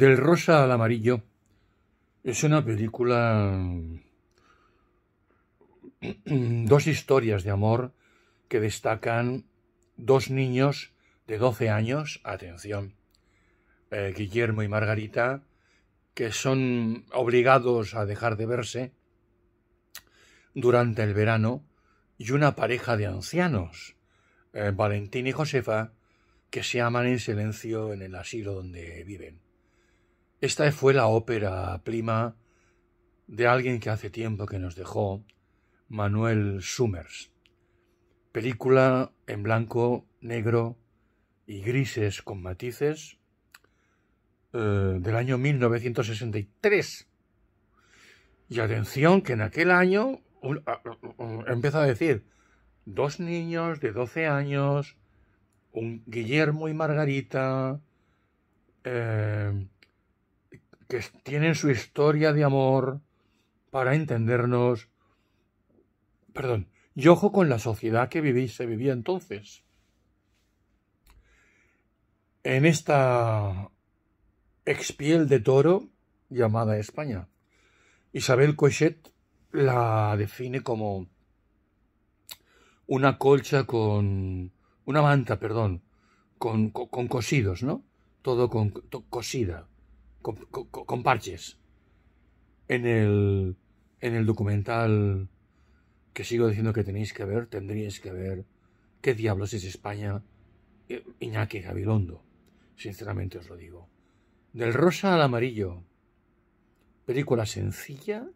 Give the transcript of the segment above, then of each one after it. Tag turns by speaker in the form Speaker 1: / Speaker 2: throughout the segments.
Speaker 1: Del rosa al amarillo es una película... Mm, dos historias de amor que destacan dos niños de 12 años, atención, eh, Guillermo y Margarita, que son obligados a dejar de verse durante el verano, y una pareja de ancianos, eh, Valentín y Josefa, que se aman en silencio en el asilo donde viven. Esta fue la ópera prima de alguien que hace tiempo que nos dejó, Manuel Summers. Película en blanco, negro y grises con matices eh, del año 1963. Y atención que en aquel año empezó empieza a decir dos niños de 12 años, un Guillermo y Margarita, eh, que tienen su historia de amor para entendernos. Perdón, y ojo con la sociedad que viví, se vivía entonces. En esta expiel de toro llamada España, Isabel Coixet la define como una colcha con una manta, perdón, con, cosidos, ¿no? Todo con cosida con, parches en el, en el documental que sigo diciendo que tenéis que ver, tendríais que ver qué diablos es España, eh, Iñaki Gabilondo, sinceramente os lo digo. Del rosa al amarillo, película sencilla,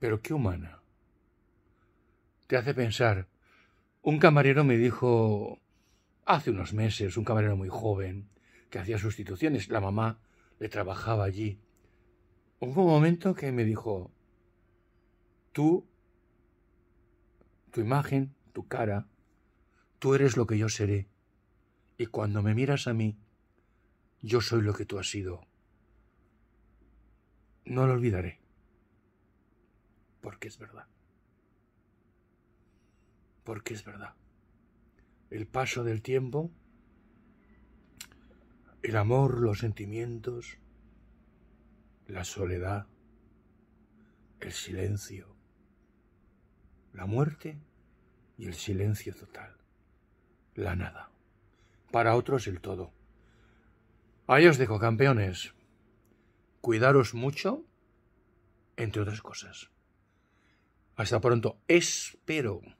Speaker 1: pero qué humana. Te hace pensar. Un camarero me dijo hace unos meses, un camarero muy joven, que hacía sustituciones. La mamá le trabajaba allí. Hubo un momento que me dijo, tú, tu imagen, tu cara, tú eres lo que yo seré. Y cuando me miras a mí, yo soy lo que tú has sido. No lo olvidaré. Porque es verdad. Porque es verdad. El paso del tiempo el amor, los sentimientos, la soledad, el silencio, la muerte y el silencio total, la nada. Para otros el todo. Ahí os dejo, campeones. Cuidaros mucho, entre otras cosas. Hasta pronto. Espero.